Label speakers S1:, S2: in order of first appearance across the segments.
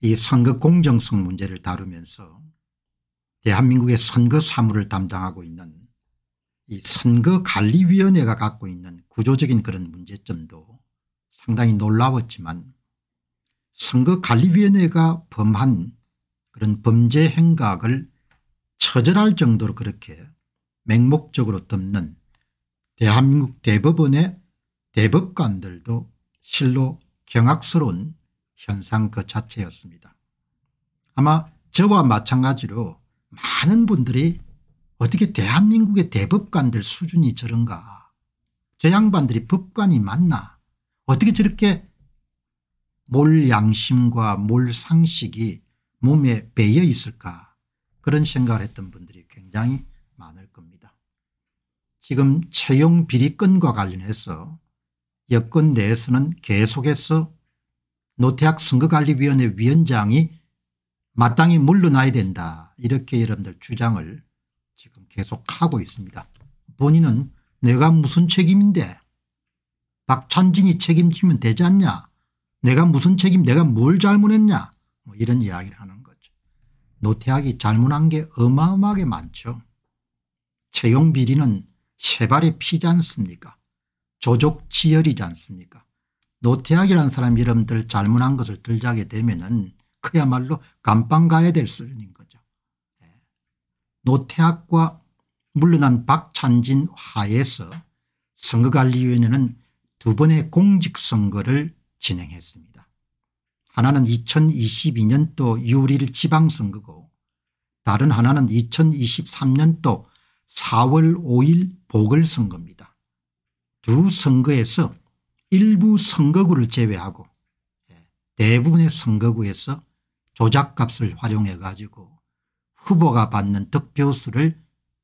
S1: 이 선거 공정성 문제를 다루면서 대한민국의 선거 사무를 담당하고 있는 이 선거관리위원회가 갖고 있는 구조적인 그런 문제점도 상당히 놀라웠지만 선거관리위원회가 범한 그런 범죄 행각을 처절할 정도로 그렇게 맹목적으로 덮는 대한민국 대법원의 대법관들도 실로 경악스러운 현상 그 자체였습니다. 아마 저와 마찬가지로 많은 분들이 어떻게 대한민국의 대법관들 수준이 저런가 저 양반들이 법관이 맞나 어떻게 저렇게 몰양심과 몰상식이 몸에 배여 있을까 그런 생각을 했던 분들이 굉장히 많을 겁니다. 지금 채용 비리건과 관련해서 여권 내에서는 계속해서 노태학 선거관리위원회 위원장이 마땅히 물러나야 된다 이렇게 여러분들 주장을 지금 계속하고 있습니다. 본인은 내가 무슨 책임인데 박찬진이 책임지면 되지 않냐 내가 무슨 책임 내가 뭘 잘못했냐 뭐 이런 이야기를 하는 거죠. 노태학이 잘못한 게 어마어마하게 많죠. 채용 비리는 세발의 피지 않습니까 조족지열이지 않습니까 노태학이라는 사람 이름들 잘못한 것을 들자게 되면은 그야말로 감방 가야 될 수준인 거죠. 노태학과 예. 물러난 박찬진 하에서 선거관리위원회는 두 번의 공직선거를 진행했습니다. 하나는 2022년도 6월 1일 지방선거고 다른 하나는 2023년도 4월 5일 보궐선거입니다. 두 선거에서 일부 선거구를 제외하고 예, 대부분의 선거구에서 조작값을 활용해 가지고 후보가 받는 득표수를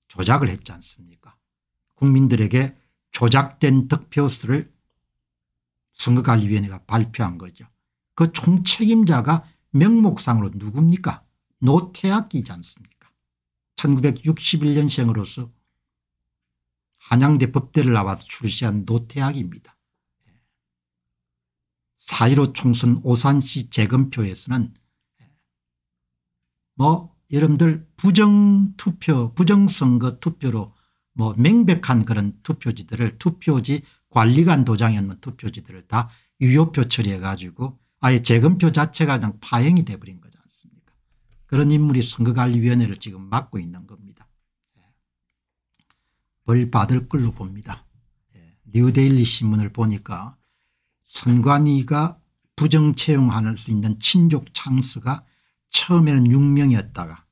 S1: 조작을 했지 않습니까 국민들에게 조작된 득표수를 선거관리위원회가 발표한 거죠. 그 총책임자가 명목상으로 누굽니까 노태학이지 않습니까 1961년생으로서 한양대 법대를 나와서 출시한 노태학입니다. 4.15 총선 오산시 재검표에서는 뭐 여러분들 부정투표 부정선거 투표로 뭐 명백한 그런 투표지들을 투표지 관리관 도장에 있는 투표지들을 다 유효표 처리해 가지고 아예 재검표 자체가 그냥 파행이 돼버린 거지 않습니까 그런 인물이 선거관리위원회를 지금 맡고 있는 겁니다. 벌 예. 받을 걸로 봅니다. 예. 뉴데일리 신문을 보니까 선관위가 부정 채용할 수 있는 친족 창수가 처음에는 6명이었다가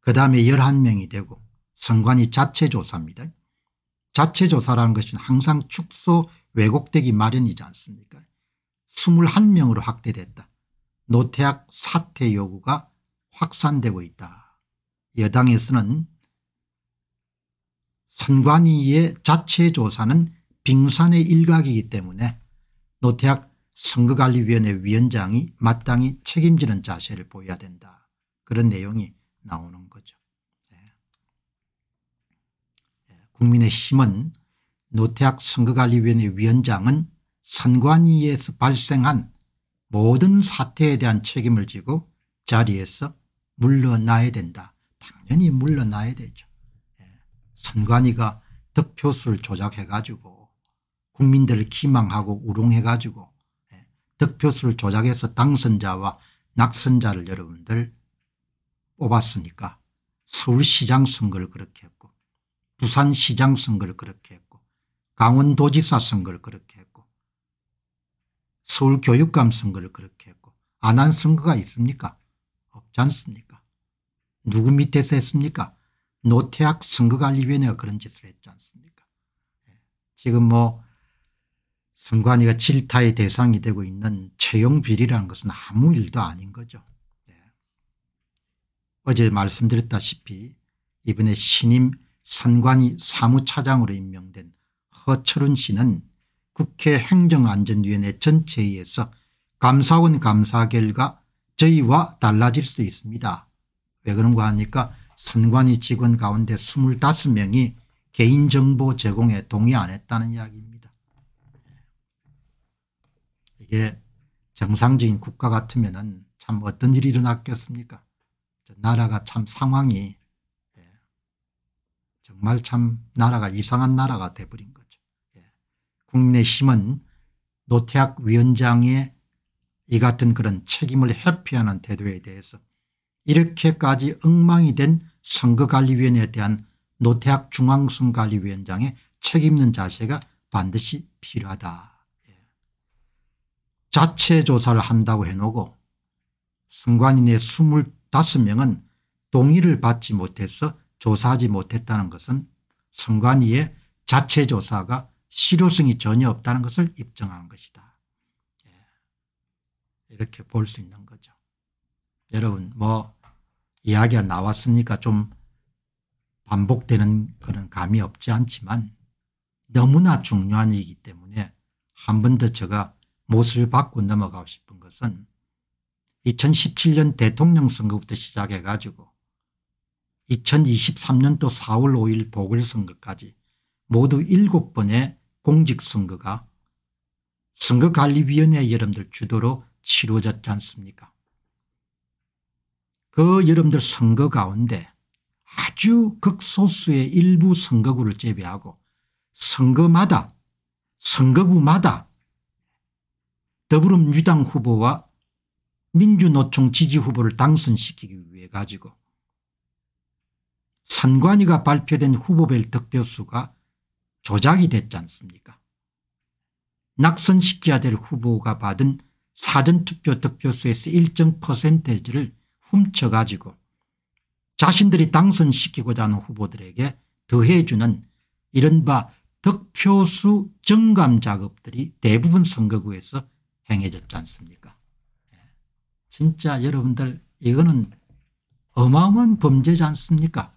S1: 그다음에 11명이 되고 선관위 자체 조사입니다. 자체 조사라는 것은 항상 축소 왜곡되기 마련이지 않습니까 21명으로 확대됐다. 노태학 사퇴 요구가 확산되고 있다. 여당에서는 선관위의 자체 조사는 빙산의 일각이기 때문에 노태학 선거관리위원회 위원장이 마땅히 책임지는 자세를 보여야 된다. 그런 내용이 나오는 거죠. 예. 예. 국민의힘은 노태학 선거관리위원회 위원장은 선관위에서 발생한 모든 사태에 대한 책임을 지고 자리에서 물러나야 된다. 당연히 물러나야 되죠. 예. 선관위가 득표수를 조작해가지고 국민들을 기망하고 우롱해가지고 예, 득표수를 조작해서 당선자와 낙선자를 여러분들 뽑았으니까 서울시장 선거를 그렇게 했고 부산시장 선거를 그렇게 했고 강원도지사 선거를 그렇게 했고 서울교육감 선거를 그렇게 했고 안한 선거가 있습니까? 없지 않습니까? 누구 밑에서 했습니까? 노태학 선거관리위원회가 그런 짓을 했지 않습니까? 예, 지금 뭐 선관위가 질타의 대상이 되고 있는 채용 비리라는 것은 아무 일도 아닌 거죠. 네. 어제 말씀드렸다시피 이번에 신임 선관위 사무차장으로 임명된 허철훈 씨는 국회 행정안전위원회 전체에서 감사원 감사 결과 저희와 달라질 수 있습니다. 왜 그런가 하니까 선관위 직원 가운데 25명이 개인정보 제공에 동의 안 했다는 이야기입니다. 이게 예, 정상적인 국가 같으면 참 어떤 일이 일어났겠습니까 나라가 참 상황이 예, 정말 참 나라가 이상한 나라가 돼버린 거죠. 예, 국민의힘은 노태학 위원장의 이 같은 그런 책임을 회피하는 태도에 대해서 이렇게까지 엉망이 된 선거관리위원회에 대한 노태학 중앙선관리위원장의 책임있는 자세가 반드시 필요하다. 자체 조사를 한다고 해놓고 승관인의 25명은 동의를 받지 못해서 조사하지 못했다는 것은 승관위의 자체 조사가 실효성이 전혀 없다는 것을 입증하는 것이다. 예. 이렇게 볼 수 있는 거죠. 여러분 뭐 이야기가 나왔으니까 좀 반복되는 그런 감이 없지 않지만 너무나 중요한 일이기 때문에 한 번 더 제가 못을 받고 넘어가고 싶은 것은 2017년 대통령 선거부터 시작해 가지고 2023년도 4월 5일 보궐선거까지 모두 7번의 공직선거가 선거관리위원회 여러분들 주도로 치루어졌지 않습니까 그 여러분들 선거 가운데 아주 극소수의 일부 선거구를 제외하고 선거마다 선거구마다 더불어민주당 후보와 민주노총 지지 후보를 당선시키기 위해 가지고 선관위가 발표된 후보별 득표수가 조작이 됐지 않습니까 낙선시켜야 될 후보가 받은 사전투표 득표수에서 일정 퍼센테이지를 훔쳐가지고 자신들이 당선시키고자 하는 후보들에게 더해주는 이른바 득표수 증감 작업들이 대부분 선거구에서 행해졌지 않습니까? 예. 진짜 여러분들 이거는 어마어마한 범죄지 않습니까?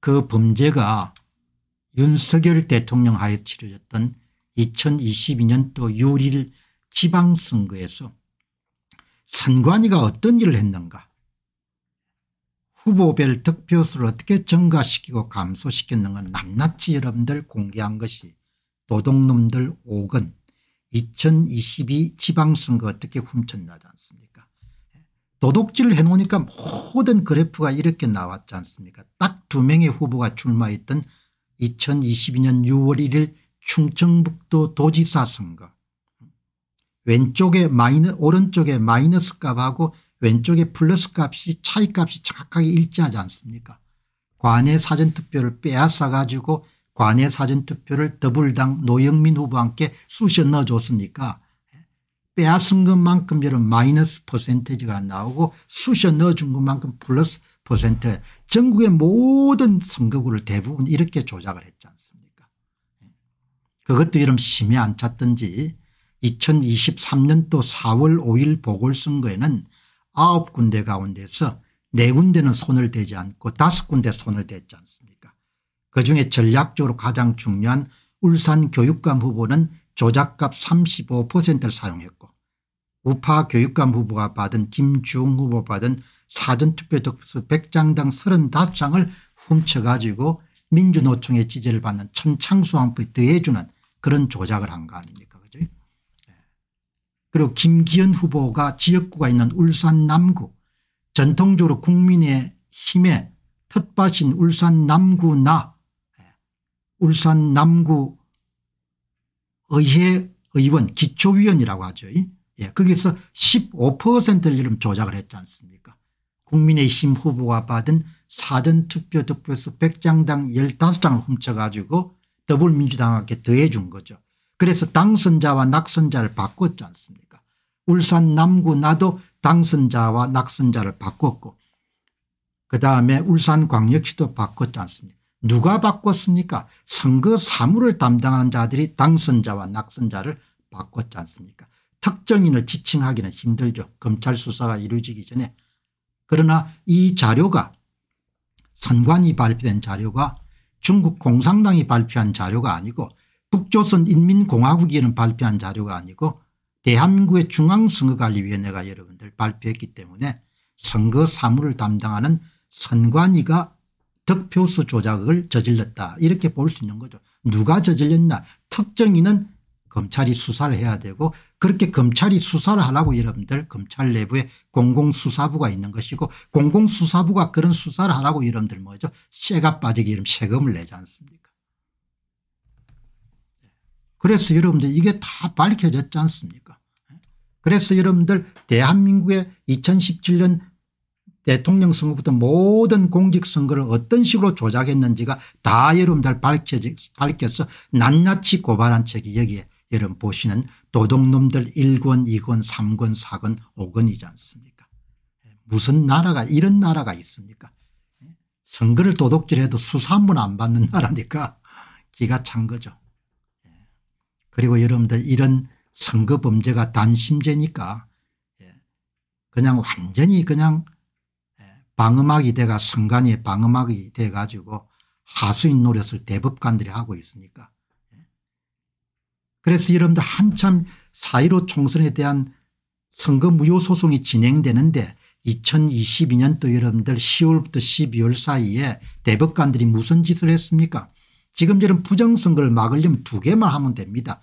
S1: 그 범죄가 윤석열 대통령 하에 치러졌던 2022년도 6일 지방선거에서 선관위가 어떤 일을 했는가 후보별 득표수를 어떻게 증가시키고 감소시켰는가 낱낱이 여러분들 공개한 것이 도둑놈들 5건 2022 지방선거 어떻게 훔쳤나지 않습니까 도둑질 해놓으니까 모든 그래프가 이렇게 나왔지 않습니까 딱 두 명의 후보가 출마했던 2022년 6월 1일 충청북도 도지사 선거 왼쪽에 마이너 오른쪽에 마이너스 값하고 왼쪽에 플러스 값이 차이값이 정확하게 일치하지 않습니까 관내 사전투표를 빼앗아 가지고 관외 사전투표를 더불당 노영민 후보와 함께 쑤셔 넣어줬으니까 빼앗은 것만큼 이런 마이너스 퍼센테지가 나오고 쑤셔 넣어준 것만큼 플러스 퍼센트 전국의 모든 선거구를 대부분 이렇게 조작을 했지 않습니까 그것도 이런 심히 안 찼던지 2023년도 4월 5일 보궐선거에는 9군데 가운데서 4군데는 손을 대지 않고 5군데 손을 댔지 않습니까 그중에 전략적으로 가장 중요한 울산 교육감 후보는 조작값 35%를 사용했고 우파 교육감 후보가 받은 김주웅 후보 받은 사전투표 득수 100장당 35장을 훔쳐가지고 민주노총의 지지를 받는 천창수왕부에 더해주는 그런 조작을 한 거 아닙니까 그죠 예. 그리고 김기현 후보가 지역구가 있는 울산 남구 전통적으로 국민의 힘에 텃밭인 울산 남구나 울산 남구 의회 의원 기초위원이라고 하죠. 예, 거기서 15%를 이름 조작을 했지 않습니까 국민의힘 후보가 받은 사전투표 득표수 100장당 15장을 훔쳐가지고 더불민주당에게 더해준 거죠. 그래서 당선자와 낙선자를 바꿨지 않습니까 울산 남구 나도 당선자와 낙선자를 바꿨고 그다음에 울산광역시도 바꿨지 않습니까 누가 바꿨습니까 선거 사무를 담당하는 자들이 당선자와 낙선자를 바꿨지 않습니까 특정인을 지칭하기는 힘들죠 검찰 수사가 이루어지기 전에 그러나 이 자료가 선관위 발표된 자료가 중국 공산당이 발표한 자료가 아니고 북조선 인민공화국에는 발표한 자료가 아니고 대한민국의 중앙선거관리위원회가 여러분들 발표했기 때문에 선거 사무를 담당하는 선관위가 득표수 조작을 저질렀다 이렇게 볼 수 있는 거죠. 누가 저질렀나 특정인은 검찰이 수사를 해야 되고 그렇게 검찰이 수사를 하라고 여러분들 검찰 내부에 공공수사부가 있는 것이고 공공수사부가 그런 수사를 하라고 여러분들 뭐죠 쇠가 빠지기 이름 세금을 내지 않습니까 네. 그래서 여러분들 이게 다 밝혀졌지 않습니까 네. 그래서 여러분들 대한민국의 2017년 대통령 선거부터 모든 공직선거를 어떤 식으로 조작했는지가 다 여러분들 밝혀지, 밝혀서 낱낱이 고발한 책이 여기에 여러분 보시는 도둑놈들 1권 2권 3권 4권 5권이지 않습니까 예, 무슨 나라가 이런 나라가 있습니까 예, 선거를 도둑질해도 수사 한번 안 받는 나라니까 기가 찬 거죠 예, 그리고 여러분들 이런 선거 범죄가 단심제니까 그냥 완전히 그냥 방음악이 돼가 성간이 방음악이 돼가지고 하수인 노릇을 대법관들이 하고 있으니까. 그래서 여러분들 한참 사1로 총선에 대한 선거 무효 소송이 진행되는데 2022년도 여러분들 10월부터 12월 사이에 대법관들이 무슨 짓을 했습니까 지금 저런 부정선거를 막으려면 두 개만 하면 됩니다.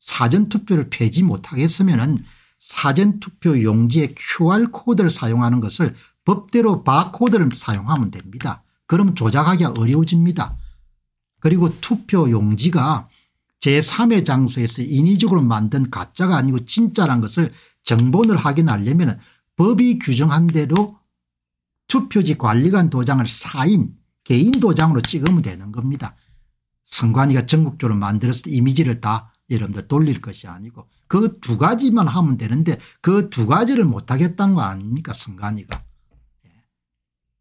S1: 사전투표를 폐지 못하겠으면 은 사전투표 용지에 QR코드를 사용하는 것을 법대로 바코드를 사용하면 됩니다. 그럼 조작하기가 어려워집니다. 그리고 투표 용지가 제3의 장소에서 인위적으로 만든 가짜가 아니고 진짜란 것을 정본을 확인하려면 법이 규정한 대로 투표지 관리관 도장을 사인 개인 도장으로 찍으면 되는 겁니다. 선관위가 전국적으로 만들어서 이미지를 다 여러분들 돌릴 것이 아니고 그 두 가지만 하면 되는데 그 두 가지를 못하겠다는 거 아닙니까 선관위가.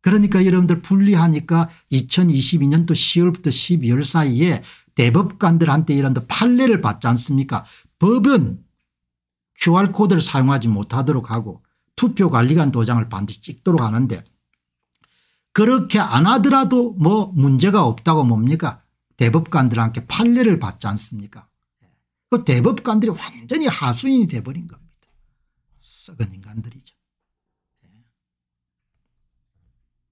S1: 그러니까 여러분들 분리하니까 2022년도 10월부터 12월 사이에 대법관들한테 여러분들 판례를 받지 않습니까 법은 QR코드를 사용하지 못하도록 하고 투표관리관 도장을 반드시 찍도록 하는데 그렇게 안 하더라도 뭐 문제가 없다고 뭡니까 대법관들한테 판례를 받지 않습니까 예. 그 대법관들이 완전히 하수인이 돼버린 겁니다 썩은 인간들이죠.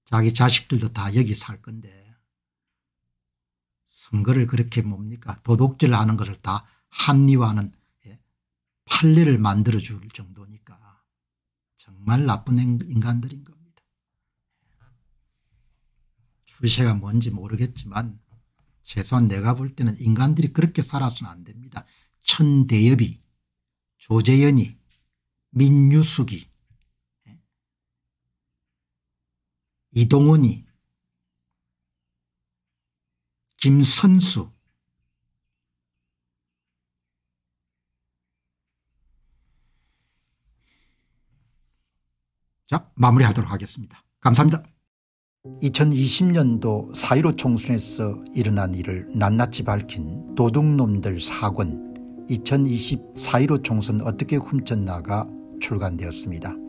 S1: 자기 자식들도 다 여기 살 건데 선거를 그렇게 뭡니까 도둑질하는 것을 다 합리화하는 예, 판례를 만들어 줄 정도니까 정말 나쁜 인간들인 겁니다. 출세가 뭔지 모르겠지만 최소한 내가 볼 때는 인간들이 그렇게 살아서는 안 됩니다. 천대엽이, 조재연이, 민유숙이 이동훈이, 김선수, 자, 마무리하도록 하겠습니다. 감사합니다. 2020년도 4.15 총선에서 일어난 일을 낱낱이 밝힌 도둑놈들 사권 2020 4.15 총선 어떻게 훔쳤나가 출간되었습니다.